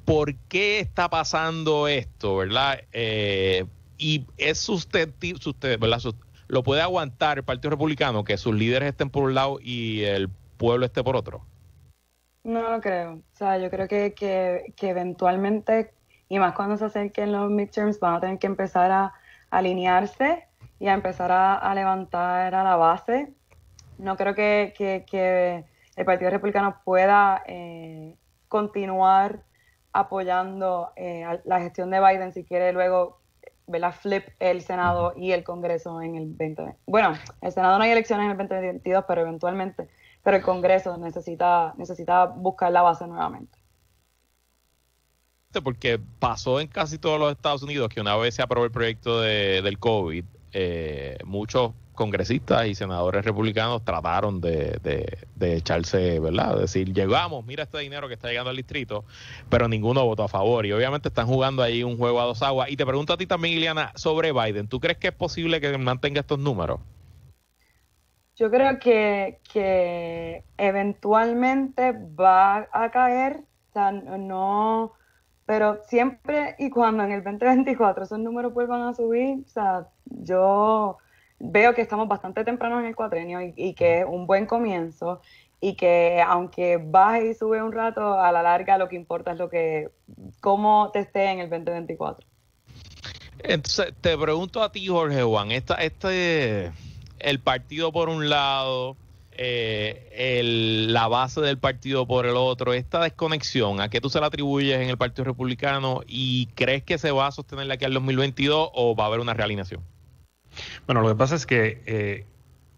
por qué está pasando esto, ¿verdad? Eh, y es susceptible, ¿verdad? ¿Lo puede aguantar el Partido Republicano que sus líderes estén por un lado y el pueblo esté por otro? No lo creo. O sea, yo creo que, eventualmente, y más cuando se acerquen los midterms, van a tener que empezar a alinearse y a empezar a, levantar a la base. No creo que, el Partido Republicano pueda eh, continuar apoyando eh, la gestión de Biden si quiere luego la flip el Senado y el Congreso en el 2022. Bueno, el Senado no hay elecciones en el 2022, pero eventualmente, pero el Congreso necesita, necesita buscar la base nuevamente. Porque pasó en casi todos los Estados Unidos que una vez se aprobó el proyecto de, del COVID, eh, muchos congresistas y senadores republicanos trataron de, de, echarse, ¿verdad? Decir, llegamos, mira este dinero que está llegando al distrito, pero ninguno votó a favor. Y obviamente están jugando ahí un juego a dos aguas. Y te pregunto a ti también, Ileana, sobre Biden. ¿Tú crees que es posible que mantenga estos números? Yo creo que, que eventualmente va a caer, o sea, no, pero siempre y cuando en el 2024 esos números vuelvan a subir, o sea, yo veo que estamos bastante temprano en el cuatrenio y, que es un buen comienzo y que aunque baje y sube un rato, a la larga lo que importa es lo que cómo te esté en el 2024. Entonces, te pregunto a ti, Jorge Juan, esta, este, el partido por un lado, eh, la base del partido por el otro, esta desconexión, ¿a qué tú se la atribuyes en el Partido Republicano y crees que se va a sostener la aquí al 2022 o va a haber una realineación? Bueno, lo que pasa es que, eh,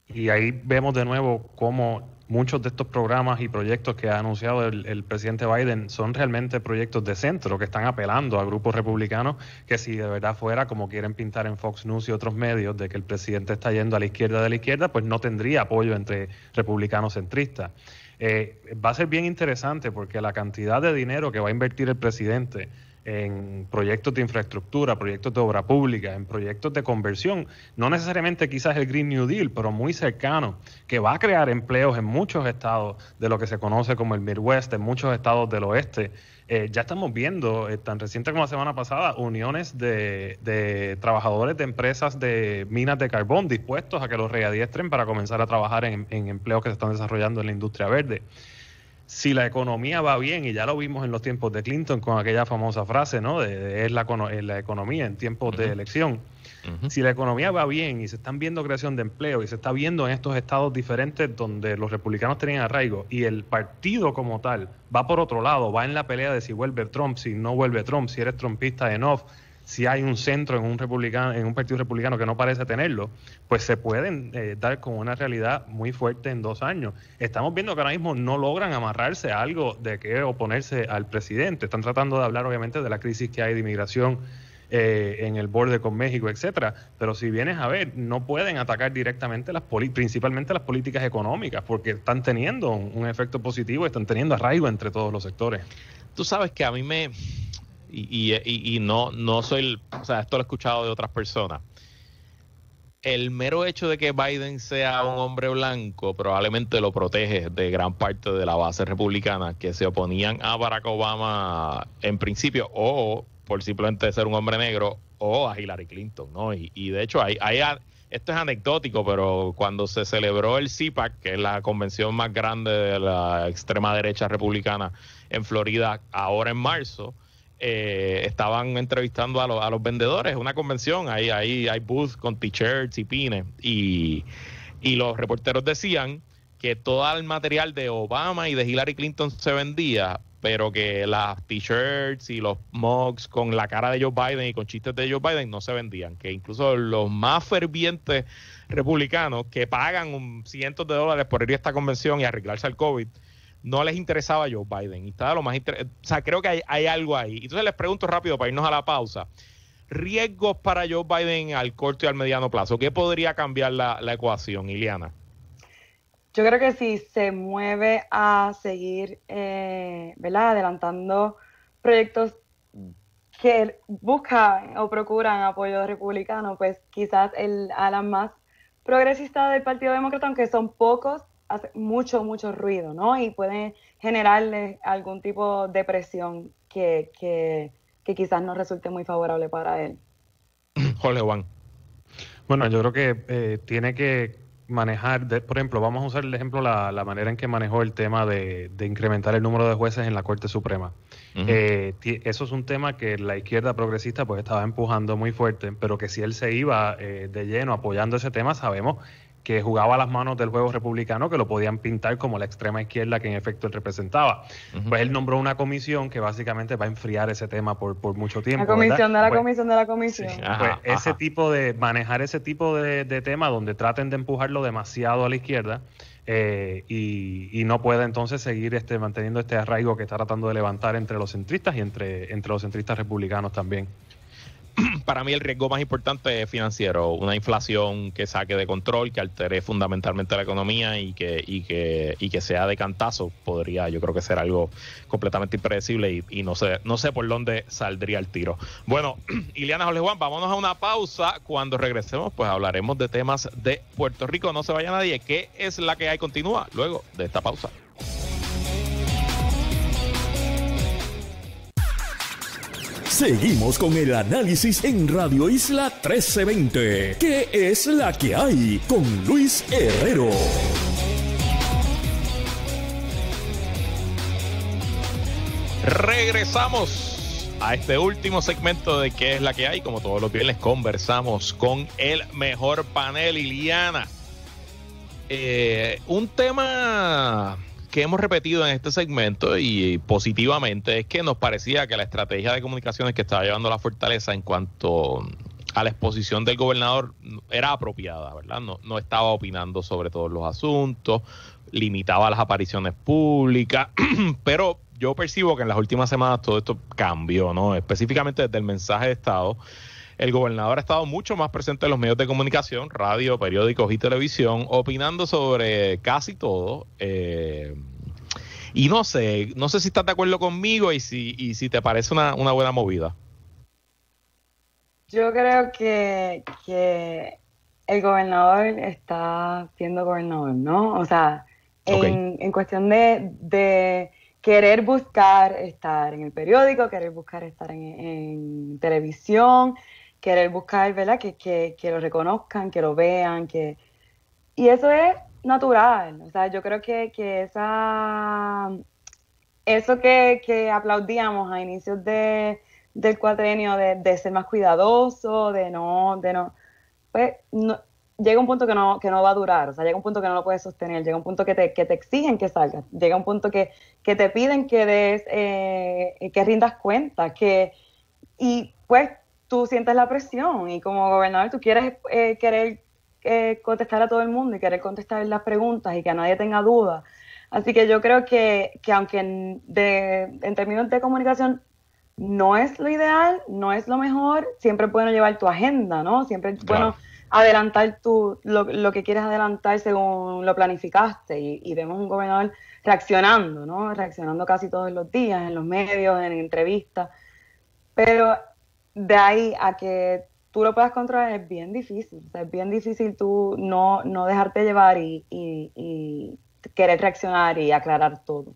y ahí vemos de nuevo cómo muchos de estos programas y proyectos que ha anunciado el, presidente Biden son realmente proyectos de centro que están apelando a grupos republicanos que si de verdad fuera como quieren pintar en Fox News y otros medios de que el presidente está yendo a la izquierda de la izquierda, pues no tendría apoyo entre republicanos centristas. Eh, va a ser bien interesante porque la cantidad de dinero que va a invertir el presidente en proyectos de infraestructura, proyectos de obra pública, en proyectos de conversión, no necesariamente quizás el Green New Deal, pero muy cercano, que va a crear empleos en muchos estados de lo que se conoce como el Midwest, en muchos estados del oeste. Eh, ya estamos viendo, eh, tan reciente como la semana pasada, uniones de, trabajadores de empresas de minas de carbón dispuestos a que los readiestren para comenzar a trabajar en, en empleos que se están desarrollando en la industria verde si la economía va bien, y ya lo vimos en los tiempos de Clinton con aquella famosa frase, ¿no? De, es, la, economía en tiempos de elección. Si la economía va bien y se están viendo creación de empleo y se está viendo en estos estados diferentes donde los republicanos tenían arraigo y el partido como tal va por otro lado, va en la pelea de si vuelve Trump, si no vuelve Trump, si eres trumpista off si hay un centro en un republicano, en un partido republicano que no parece tenerlo, pues se pueden eh, dar con una realidad muy fuerte en dos años. Estamos viendo que ahora mismo no logran amarrarse a algo de que oponerse al presidente. Están tratando de hablar, obviamente, de la crisis que hay de inmigración eh, en el borde con México, etcétera. Pero si vienes a ver, no pueden atacar directamente las principalmente las políticas económicas, porque están teniendo un, efecto positivo, están teniendo arraigo entre todos los sectores. Tú sabes que a mí me y, y, y, no, no soy, o sea, esto lo he escuchado de otras personas. El mero hecho de que Biden sea un hombre blanco probablemente lo protege de gran parte de la base republicana que se oponían a Barack Obama en principio o por simplemente ser un hombre negro o a Hillary Clinton, ¿no? Y, de hecho hay, hay esto es anecdótico, pero cuando se celebró el CIPAC, que es la convención más grande de la extrema derecha republicana en Florida, ahora en marzo, eh, estaban entrevistando a, los vendedores, una convención, ahí, ahí hay booths con t-shirts y pines, y, los reporteros decían que todo el material de Obama y de Hillary Clinton se vendía, pero que las t-shirts y los mugs con la cara de Joe Biden y con chistes de Joe Biden no se vendían, que incluso los más fervientes republicanos que pagan cientos de dólares por ir a esta convención y arreglarse al COVID, no les interesaba Joe Biden. Y estaba lo más O sea, creo que hay, algo ahí. Entonces les pregunto rápido para irnos a la pausa. Riesgos para Joe Biden al corto y al mediano plazo. ¿Qué podría cambiar la, ecuación, Iliana? Yo creo que si se mueve a seguir eh, adelantando proyectos que buscan o procuran apoyo republicano, pues quizás el ala más progresista del Partido Demócrata, aunque son pocos, hace mucho, mucho ruido, ¿no? Y puede generarle algún tipo de presión que, que, quizás no resulte muy favorable para él. Jorge Juan. Bueno, yo creo que eh, tiene que manejar, por ejemplo, vamos a usar el ejemplo, la, la manera en que manejó el tema de, incrementar el número de jueces en la Corte Suprema. Eh, eso es un tema que la izquierda progresista pues estaba empujando muy fuerte, pero que si él se iba eh, de lleno apoyando ese tema, sabemos que jugaba a las manos del juego republicano, que lo podían pintar como la extrema izquierda que en efecto él representaba. Pues él nombró una comisión que básicamente va a enfriar ese tema por, mucho tiempo. La pues comisión de la comisión de la comisión. pues ese tipo de, manejar ese tipo de, tema donde traten de empujarlo demasiado a la izquierda. Eh, y, no puede entonces seguir este, manteniendo este arraigo que está tratando de levantar entre los centristas y entre, entre los centristas republicanos también. para mí el riesgo más importante es financiero, una inflación que saque de control, que altere fundamentalmente la economía y que, y que, y que sea de cantazo, podría yo creo que ser algo completamente impredecible y, no sé, no sé por dónde saldría el tiro. Bueno, Ileana Jorge Juan, vámonos a una pausa. Cuando regresemos, pues hablaremos de temas de Puerto Rico. No se vaya nadie. ¿Qué es la que hay? Continúa luego de esta pausa. Seguimos con el análisis en Radio Isla 1320. ¿Qué es la que hay? Con Luis Herrero. Regresamos a este último segmento de ¿Qué es la que hay? Como todos los viernes conversamos con el mejor panel, Iliana. Eh, un tema que hemos repetido en este segmento y positivamente es que nos parecía que la estrategia de comunicaciones que estaba llevando la fortaleza en cuanto a la exposición del gobernador era apropiada, ¿verdad? No, no estaba opinando sobre todos los asuntos, limitaba las apariciones públicas, pero yo percibo que en las últimas semanas todo esto cambió, ¿no? Específicamente desde el mensaje de Estado el gobernador ha estado mucho más presente en los medios de comunicación, radio, periódicos y televisión, opinando sobre casi todo. Eh, y no sé, no sé si estás de acuerdo conmigo y si, y si te parece una, buena movida. Yo creo que, el gobernador está siendo gobernador, ¿no? O sea, en, en cuestión de, de, querer buscar estar en el periódico, querer buscar estar en, en televisión, querer buscar, ¿verdad? Que, que, lo reconozcan, que lo vean, que... Y eso es natural, o sea, yo creo que, esa... Eso que, que aplaudíamos a inicios del cuatrenio, de, ser más cuidadoso, de no, de no, pues no, llega un punto que no, que no va a durar, o sea, llega un punto que no lo puedes sostener, llega un punto que te, que te exigen que salgas, llega un punto que, te piden que des, eh, que rindas cuentas, que, y pues tú sientes la presión y como gobernador tú quieres eh, querer eh, contestar a todo el mundo y querer contestar las preguntas y que nadie tenga dudas. Así que yo creo que, que aunque en, de, en términos de comunicación no es lo ideal, no es lo mejor, siempre es bueno llevar tu agenda, ¿no? Siempre es bueno adelantar tu, lo, que quieres adelantar según lo planificaste y, y, vemos un gobernador reaccionando, ¿no? Reaccionando casi todos los días en los medios, en entrevistas. Pero de ahí a que tú lo puedas controlar es bien difícil. es bien difícil tú no, no dejarte llevar y, querer reaccionar y aclarar todo.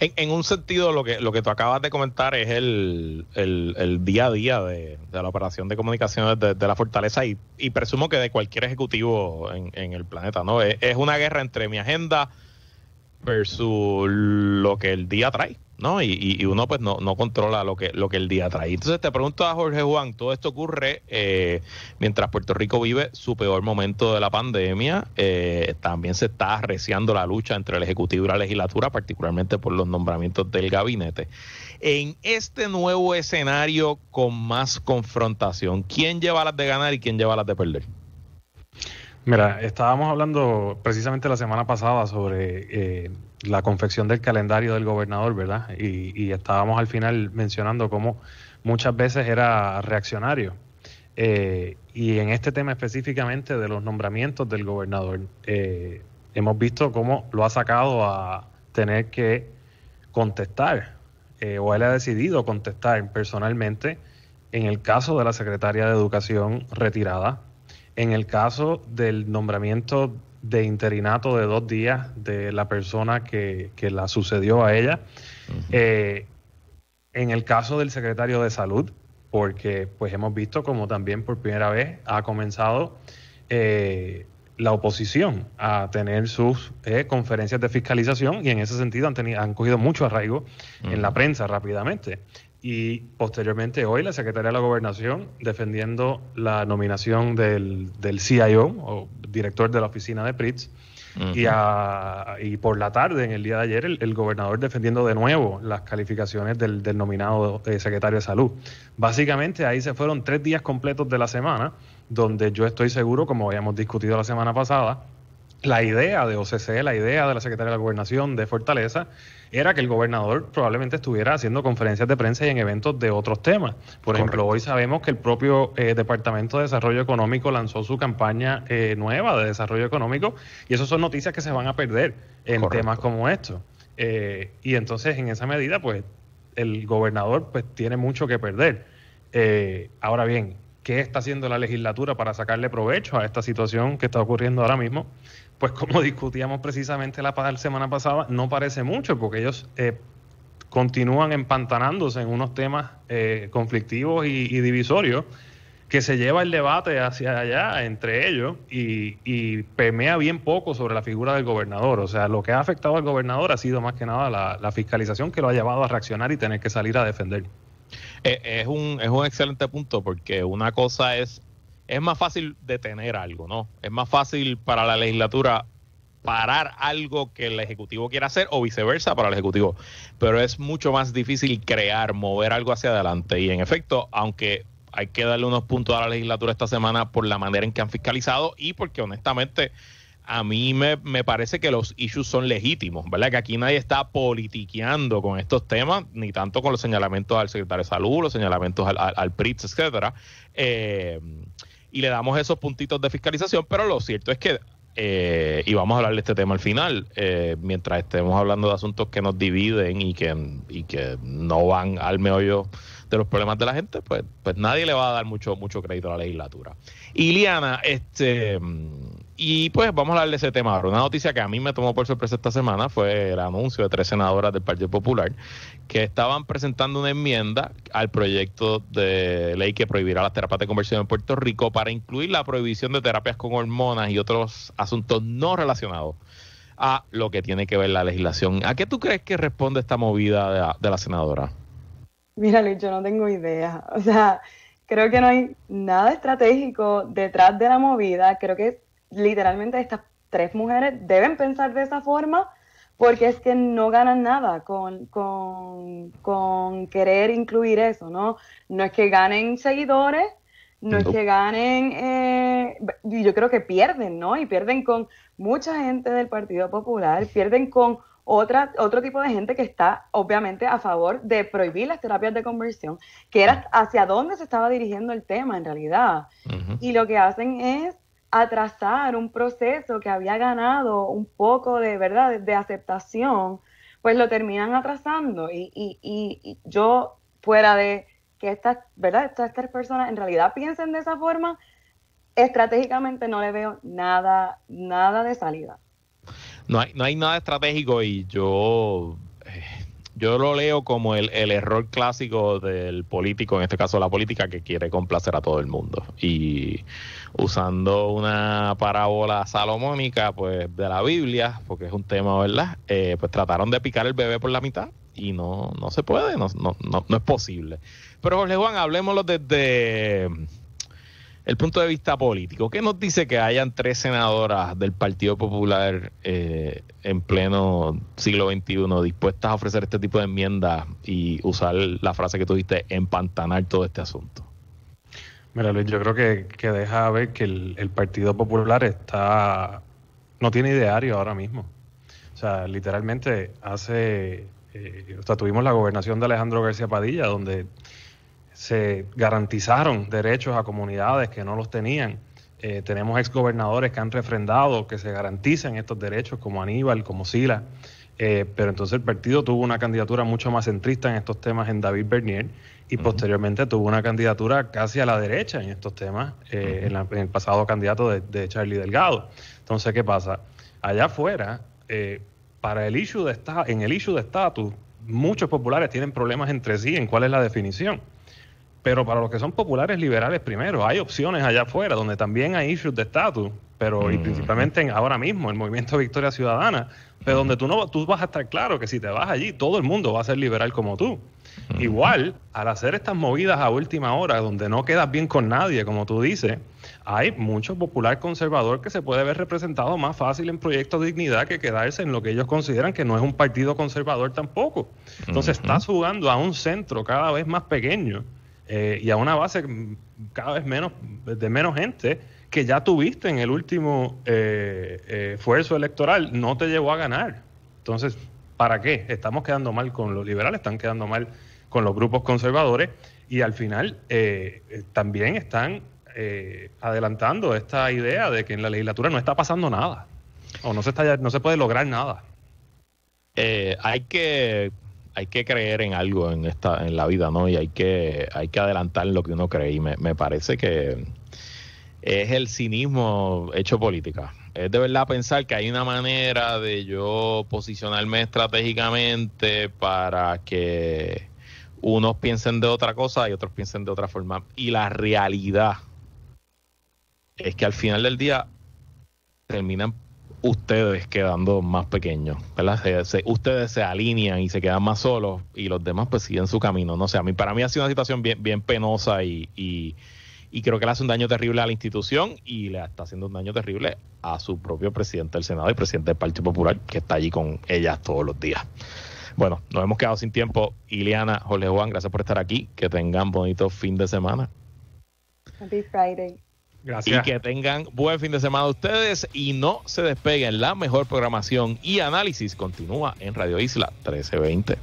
En, en, un sentido, lo que, lo que tú acabas de comentar es el, el, día a día de, la operación de comunicaciones de, la fortaleza y, presumo que de cualquier ejecutivo en, el planeta, ¿no? es una guerra entre mi agenda, versus lo que el día trae, ¿no? Y, y uno pues no, no, controla lo que, lo que el día trae. Entonces te pregunto a Jorge Juan, todo esto ocurre eh, mientras Puerto Rico vive su peor momento de la pandemia, eh, también se está arreciando la lucha entre el Ejecutivo y la legislatura, particularmente por los nombramientos del gabinete. En este nuevo escenario con más confrontación, ¿quién lleva las de ganar y quién lleva las de perder? Mira, estábamos hablando precisamente la semana pasada sobre eh, la confección del calendario del gobernador, ¿verdad? Y, estábamos al final mencionando cómo muchas veces era reaccionario. Eh, y en este tema específicamente de los nombramientos del gobernador, eh, hemos visto cómo lo ha sacado a tener que contestar, o él ha decidido contestar personalmente en el caso de la secretaria de Educación retirada, en el caso del nombramiento de interinato de dos días de la persona que, la sucedió a ella, eh, en el caso del secretario de salud, porque pues hemos visto como también por primera vez ha comenzado eh, la oposición a tener sus eh, conferencias de fiscalización y en ese sentido han, tenido, han cogido mucho arraigo en la prensa rápidamente y posteriormente hoy la Secretaría de la Gobernación defendiendo la nominación del, del CIO o director de la oficina de Pritz. y, y, por la tarde, en el día de ayer, el, gobernador defendiendo de nuevo las calificaciones del, del nominado eh, secretario de salud. Básicamente ahí se fueron tres días completos de la semana, donde yo estoy seguro, como habíamos discutido la semana pasada, la idea de OCC, la idea de la Secretaría de la Gobernación de Fortaleza, era que el gobernador probablemente estuviera haciendo conferencias de prensa y en eventos de otros temas. Por ejemplo, hoy sabemos que el propio eh, Departamento de Desarrollo Económico lanzó su campaña eh, nueva de desarrollo económico y esas son noticias que se van a perder en temas como estos. Eh, y entonces, en esa medida, pues el gobernador pues tiene mucho que perder. ahora bien, ¿qué está haciendo la legislatura para sacarle provecho a esta situación que está ocurriendo ahora mismo? pues como discutíamos precisamente la, semana pasada, no parece mucho porque ellos eh, continúan empantanándose en unos temas eh, conflictivos y, divisorios que se lleva el debate hacia allá entre ellos y, permea bien poco sobre la figura del gobernador. O sea, lo que ha afectado al gobernador ha sido más que nada la, fiscalización que lo ha llevado a reaccionar y tener que salir a defender. Eh, es, un, es un excelente punto porque una cosa es es más fácil detener algo, ¿no? Es más fácil para la legislatura parar algo que el Ejecutivo quiera hacer o viceversa para el Ejecutivo. Pero es mucho más difícil crear, mover algo hacia adelante. Y en efecto, aunque hay que darle unos puntos a la legislatura esta semana por la manera en que han fiscalizado y porque honestamente a mí me, me parece que los issues son legítimos, ¿verdad? Que aquí nadie está politiqueando con estos temas, ni tanto con los señalamientos al secretario de salud, los señalamientos al, al, al etcétera. Eh, y le damos esos puntitos de fiscalización, pero lo cierto es que, eh, y vamos a hablar de este tema al final, eh, mientras estemos hablando de asuntos que nos dividen y que, que no van al meollo de los problemas de la gente, pues, pues nadie le va a dar mucho, mucho crédito a la legislatura. Iliana, este... Y pues vamos a hablar de ese tema ahora. Una noticia que a mí me tomó por sorpresa esta semana fue el anuncio de tres senadoras del Partido Popular que estaban presentando una enmienda al proyecto de ley que prohibirá las terapias de conversión en Puerto Rico para incluir la prohibición de terapias con hormonas y otros asuntos no relacionados a lo que tiene que ver la legislación. ¿A qué tú crees que responde esta movida de la, senadora? Mira, Luis, yo no tengo idea. O sea, creo que no hay nada estratégico detrás de la movida. Creo que literalmente estas tres mujeres deben pensar de esa forma porque es que no ganan nada con, con, con querer incluir eso, ¿no? No es que ganen seguidores, no es que ganen, eh, yo creo que pierden, ¿no? Y pierden con mucha gente del Partido Popular, pierden con otra, otro tipo de gente que está obviamente a favor de prohibir las terapias de conversión, que era hacia dónde se estaba dirigiendo el tema en realidad. Y lo que hacen es atrasar un proceso que había ganado un poco de verdad de aceptación, pues lo terminan atrasando. Y, y, yo, fuera de que estas, ¿verdad? estas tres personas en realidad piensen de esa forma, estratégicamente no le veo nada, nada de salida. No hay, no hay nada estratégico y yo yo lo leo como el, error clásico del político, en este caso la política, que quiere complacer a todo el mundo. Y usando una parábola salomónica, pues, de la Biblia, porque es un tema, ¿verdad? Eh, pues trataron de picar el bebé por la mitad y no, no se puede, no, no, no, es posible. Pero Jorge Juan, hablemoslo desde el punto de vista político, ¿qué nos dice que hayan tres senadoras del Partido Popular eh, en pleno siglo XXI dispuestas a ofrecer este tipo de enmiendas y usar la frase que tú diste, empantanar todo este asunto? Mira, Luis, yo creo que, deja ver que el, Partido Popular está no tiene ideario ahora mismo. O sea, literalmente hace... Eh, o sea, tuvimos la gobernación de Alejandro García Padilla, donde se garantizaron derechos a comunidades que no los tenían. tenemos eh, tenemos exgobernadores que han refrendado que se garanticen estos derechos, como Aníbal, como Sila. Eh, pero entonces el partido tuvo una candidatura mucho más centrista en estos temas en David Bernier y posteriormente tuvo una candidatura casi a la derecha en estos temas eh, en, el pasado candidato de, Charlie Delgado. Entonces, ¿qué pasa? Allá afuera, para el issue de en el issue de estatus, muchos populares tienen problemas entre sí en cuál es la definición. Pero para los que son populares liberales primero, hay opciones allá afuera donde también hay issues de estatus, pero mm. principalmente ahora mismo el movimiento Victoria Ciudadana, pero donde tú no tú vas a estar claro que si te vas allí todo el mundo va a ser liberal como tú. Mm. Igual, al hacer estas movidas a última hora, donde no quedas bien con nadie, como tú dices, hay mucho popular conservador que se puede ver representado más fácil en Proyecto Dignidad que quedarse en lo que ellos consideran que no es un partido conservador tampoco. Entonces mm, estás jugando a un centro cada vez más pequeño eh, y a una base cada vez menos de menos gente que ya tuviste en el último eh, eh, esfuerzo electoral, no te llevó a ganar. Entonces, ¿para qué? Estamos quedando mal con los liberales, están quedando mal con los grupos conservadores y al final también están adelantando esta idea de que en la legislatura no está pasando nada o no se, está, no se puede lograr nada. hay que hay que creer en algo en esta en la vida, ¿no? Y hay que hay que adelantar lo que uno cree y me, me parece que es el cinismo hecho política. Es de verdad pensar que hay una manera de yo posicionarme estratégicamente para que unos piensen de otra cosa y otros piensen de otra forma. Y la realidad es que al final del día terminan ustedes quedando más pequeños, ¿verdad? ustedes se alinean y se quedan más solos y los demás pues siguen su camino. No sé, a mí, para mí ha sido una situación bien, penosa y, creo que le hace un daño terrible a la institución y le está haciendo un daño terrible a su propio presidente del Senado y presidente del Partido Popular que está allí con ellas todos los días. Bueno, nos hemos quedado sin tiempo. Ileana, Jorge Juan, gracias por estar aquí. Que tengan bonito fin de semana. Happy Friday. Gracias. Y que tengan buen fin de semana ustedes y no se despeguen. La mejor programación y análisis continúa en Radio Isla 1320.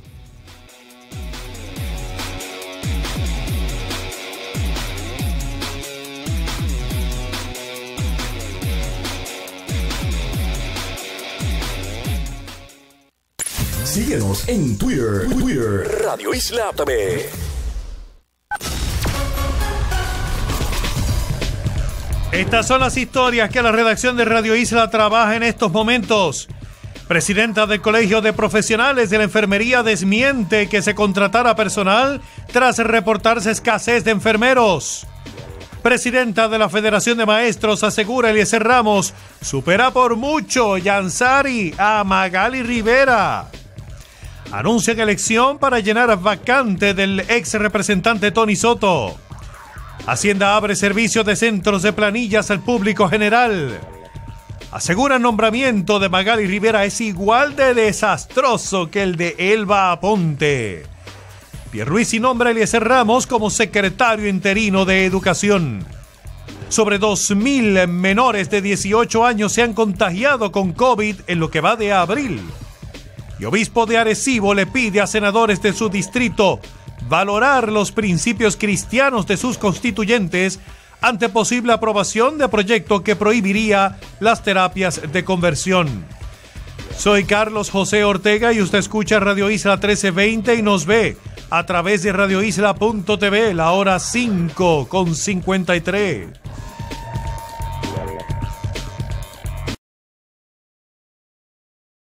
Síguenos en Twitter, Twitter, Radio Isla TV. Estas son las historias que la redacción de Radio Isla trabaja en estos momentos. Presidenta del Colegio de Profesionales de la Enfermería desmiente que se contratara personal tras reportarse escasez de enfermeros. Presidenta de la Federación de Maestros asegura Eliezer Ramos supera por mucho Yansari a Magali Rivera. Anuncian elección para llenar vacante del ex representante Tony Soto. Hacienda abre servicio de centros de planillas al público general. Asegura nombramiento de Magali Rivera es igual de desastroso que el de Elba Aponte. Pierruisi nombra a Eliezer Ramos como secretario interino de Educación. Sobre 2.000 menores de 18 años se han contagiado con COVID en lo que va de abril. Y obispo de Arecibo le pide a senadores de su distrito valorar los principios cristianos de sus constituyentes ante posible aprobación de proyecto que prohibiría las terapias de conversión. Soy Carlos José Ortega y usted escucha Radio Isla 1320 y nos ve a través de radioisla.tv la hora 5 con 53.